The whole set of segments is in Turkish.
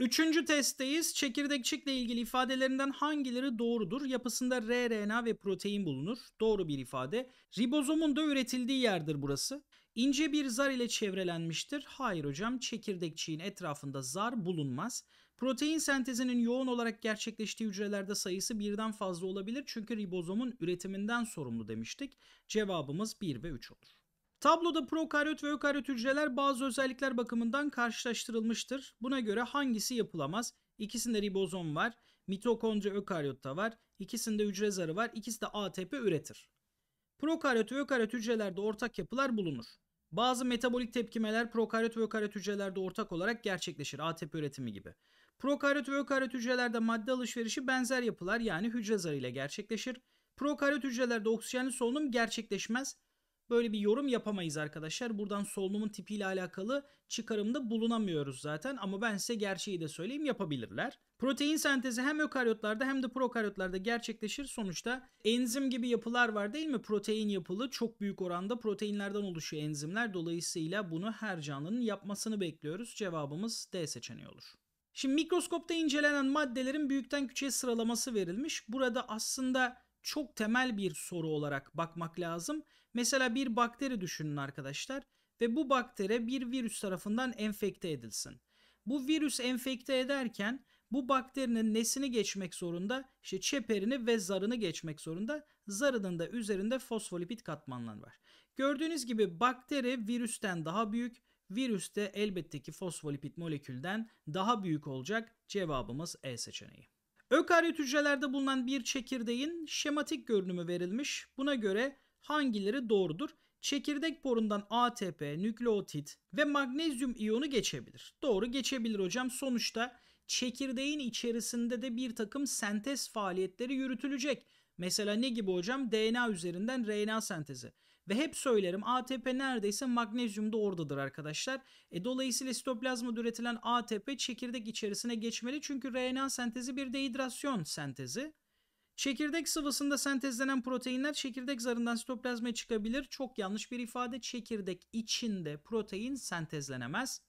Üçüncü testteyiz. Çekirdekçikle ilgili ifadelerinden hangileri doğrudur? Yapısında RNA ve protein bulunur. Doğru bir ifade. Ribozomun da üretildiği yerdir burası. İnce bir zar ile çevrelenmiştir. Hayır hocam çekirdekçiğin etrafında zar bulunmaz. Protein sentezinin yoğun olarak gerçekleştiği hücrelerde sayısı birden fazla olabilir. Çünkü ribozomun üretiminden sorumlu demiştik. Cevabımız 1 ve 3 olur. Tabloda prokaryot ve ökaryot hücreler bazı özellikler bakımından karşılaştırılmıştır. Buna göre hangisi yapılamaz? İkisinde ribozom var, mitokondri ökaryotta var, ikisinde hücre zarı var, ikisi de ATP üretir. Prokaryot ve ökaryot hücrelerde ortak yapılar bulunur. Bazı metabolik tepkimeler prokaryot ve ökaryot hücrelerde ortak olarak gerçekleşir ATP üretimi gibi. Prokaryot ve ökaryot hücrelerde madde alışverişi benzer yapılar yani hücre zarı ile gerçekleşir. Prokaryot hücrelerde oksijenli solunum gerçekleşmez Böyle bir yorum yapamayız arkadaşlar. Buradan solunumun tipiyle alakalı çıkarımda bulunamıyoruz zaten ama ben size gerçeği de söyleyeyim yapabilirler. Protein sentezi hem ökaryotlarda hem de prokaryotlarda gerçekleşir. Sonuçta enzim gibi yapılar var değil mi? Protein yapılı çok büyük oranda proteinlerden oluşuyor enzimler. Dolayısıyla bunu her canlının yapmasını bekliyoruz. Cevabımız D seçeneği olur. Şimdi mikroskopta incelenen maddelerin büyükten küçüğe sıralaması verilmiş. Burada aslında çok temel bir soru olarak bakmak lazım. Mesela bir bakteri düşünün arkadaşlar ve bu bakteri bir virüs tarafından enfekte edilsin. Bu virüs enfekte ederken bu bakterinin nesini geçmek zorunda? İşte çeperini ve zarını geçmek zorunda. Zarının da üzerinde fosfolipid katmanları var. Gördüğünüz gibi bakteri virüsten daha büyük. Virüs de elbette ki fosfolipid molekülden daha büyük olacak. Cevabımız E seçeneği. Ökaryot hücrelerde bulunan bir çekirdeğin şematik görünümü verilmiş. Buna göre hangileri doğrudur? Çekirdek borundan ATP, nükleotit ve magnezyum iyonu geçebilir. Doğru geçebilir hocam. Sonuçta çekirdeğin içerisinde de bir takım sentez faaliyetleri yürütülecek. Mesela ne gibi hocam? DNA üzerinden RNA sentezi. Ve hep söylerim ATP neredeyse magnezyum da oradadır arkadaşlar. E, dolayısıyla sitoplazmada üretilen ATP çekirdek içerisine geçmeli. Çünkü RNA sentezi bir dehidrasyon sentezi. Çekirdek sıvısında sentezlenen proteinler çekirdek zarından sitoplazmaya çıkabilir. Çok yanlış bir ifade. Çekirdek içinde protein sentezlenemez.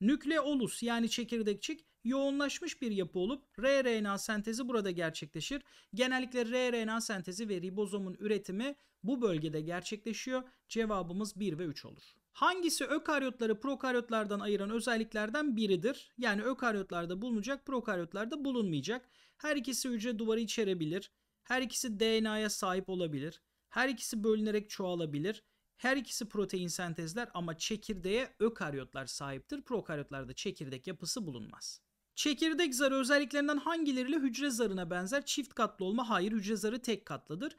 Nükleolus yani çekirdekçik yoğunlaşmış bir yapı olup rRNA sentezi burada gerçekleşir. Genellikle rRNA sentezi ve ribozomun üretimi bu bölgede gerçekleşiyor. Cevabımız 1 ve 3 olur. Hangisi ökaryotları prokaryotlardan ayıran özelliklerden biridir? Yani ökaryotlarda bulunacak, prokaryotlarda bulunmayacak. Her ikisi hücre duvarı içerebilir. Her ikisi DNA'ya sahip olabilir. Her ikisi bölünerek çoğalabilir. Her ikisi protein sentezler ama çekirdeğe ökaryotlar sahiptir. Prokaryotlarda çekirdek yapısı bulunmaz. Çekirdek zarı özelliklerinden hangileriyle hücre zarına benzer? Çift katlı olma hayır hücre zarı tek katlıdır.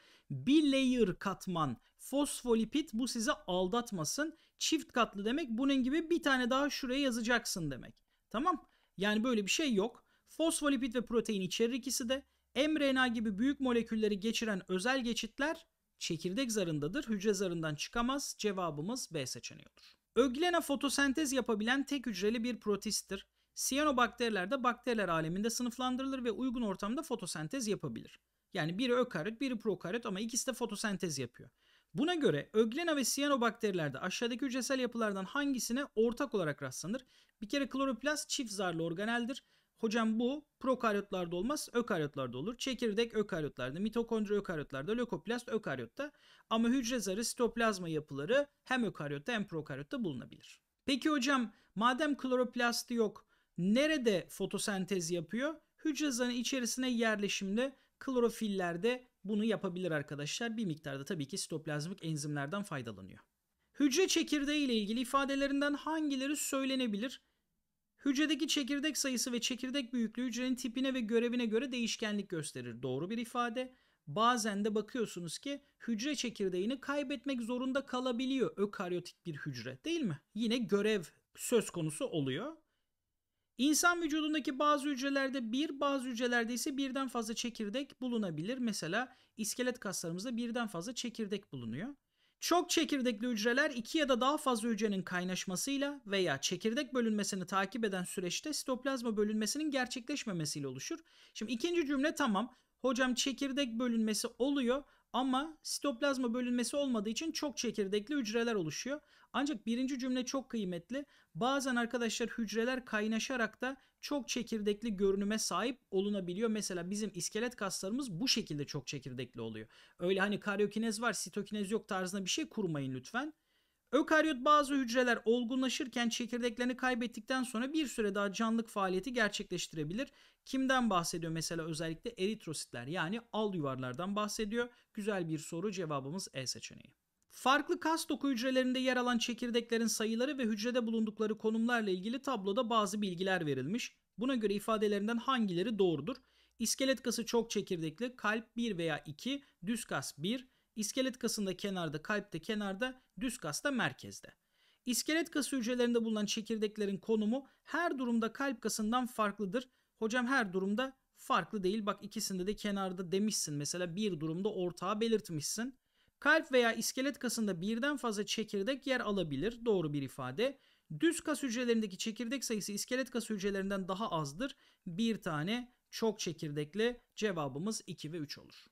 layer katman fosfolipit bu sizi aldatmasın. Çift katlı demek bunun gibi bir tane daha şuraya yazacaksın demek. Tamam yani böyle bir şey yok. fosfolipit ve protein içerir ikisi de. mRNA gibi büyük molekülleri geçiren özel geçitler çekirdek zarındadır. Hücre zarından çıkamaz. Cevabımız B seçeneği olur. Öglena fotosentez yapabilen tek hücreli bir protisttir. Siyanobakteriler de bakteriler aleminde sınıflandırılır ve uygun ortamda fotosentez yapabilir. Yani biri ökaryot, biri prokaryot ama ikisi de fotosentez yapıyor. Buna göre öglena ve siyanobakterilerde aşağıdaki hücresel yapılardan hangisine ortak olarak rastlanır? Bir kere kloroplast çift zarlı organeldir. Hocam bu prokaryotlarda olmaz, ökaryotlarda olur. Çekirdek ökaryotlarda, mitokondri ökaryotlarda, lökoplast ökaryotta. Ama hücre zarı sitoplazma yapıları hem ökaryotta hem prokaryotta bulunabilir. Peki hocam madem kloroplast yok, Nerede fotosentez yapıyor? Hücre zarının içerisine yerleşimde klorofillerde bunu yapabilir arkadaşlar. Bir miktarda tabii ki sitoplazmik enzimlerden faydalanıyor. Hücre çekirdeği ile ilgili ifadelerinden hangileri söylenebilir? Hücredeki çekirdek sayısı ve çekirdek büyüklüğü hücrenin tipine ve görevine göre değişkenlik gösterir. Doğru bir ifade. Bazen de bakıyorsunuz ki hücre çekirdeğini kaybetmek zorunda kalabiliyor ökaryotik bir hücre değil mi? Yine görev söz konusu oluyor. İnsan vücudundaki bazı hücrelerde bir, bazı hücrelerde ise birden fazla çekirdek bulunabilir. Mesela iskelet kaslarımızda birden fazla çekirdek bulunuyor. Çok çekirdekli hücreler iki ya da daha fazla hücrenin kaynaşmasıyla veya çekirdek bölünmesini takip eden süreçte sitoplazma bölünmesinin gerçekleşmemesiyle oluşur. Şimdi ikinci cümle tamam. Hocam çekirdek bölünmesi oluyor ama sitoplazma bölünmesi olmadığı için çok çekirdekli hücreler oluşuyor. Ancak birinci cümle çok kıymetli. Bazen arkadaşlar hücreler kaynaşarak da çok çekirdekli görünüme sahip olunabiliyor. Mesela bizim iskelet kaslarımız bu şekilde çok çekirdekli oluyor. Öyle hani karyokinez var, sitokinez yok tarzında bir şey kurmayın lütfen. Ökaryot bazı hücreler olgunlaşırken çekirdeklerini kaybettikten sonra bir süre daha canlılık faaliyeti gerçekleştirebilir. Kimden bahsediyor mesela özellikle eritrositler yani al yuvarlardan bahsediyor. Güzel bir soru cevabımız E seçeneği. Farklı kas doku hücrelerinde yer alan çekirdeklerin sayıları ve hücrede bulundukları konumlarla ilgili tabloda bazı bilgiler verilmiş. Buna göre ifadelerinden hangileri doğrudur? İskelet kası çok çekirdekli, kalp 1 veya 2, düz kas 1, İskelet kasında kenarda, kalpte kenarda, düz kasta merkezde. İskelet kası hücrelerinde bulunan çekirdeklerin konumu her durumda kalp kasından farklıdır. Hocam her durumda farklı değil. Bak ikisinde de kenarda demişsin. Mesela bir durumda ortağı belirtmişsin. Kalp veya iskelet kasında birden fazla çekirdek yer alabilir. Doğru bir ifade. Düz kas hücrelerindeki çekirdek sayısı iskelet kas hücrelerinden daha azdır. Bir tane çok çekirdekli cevabımız 2 ve 3 olur.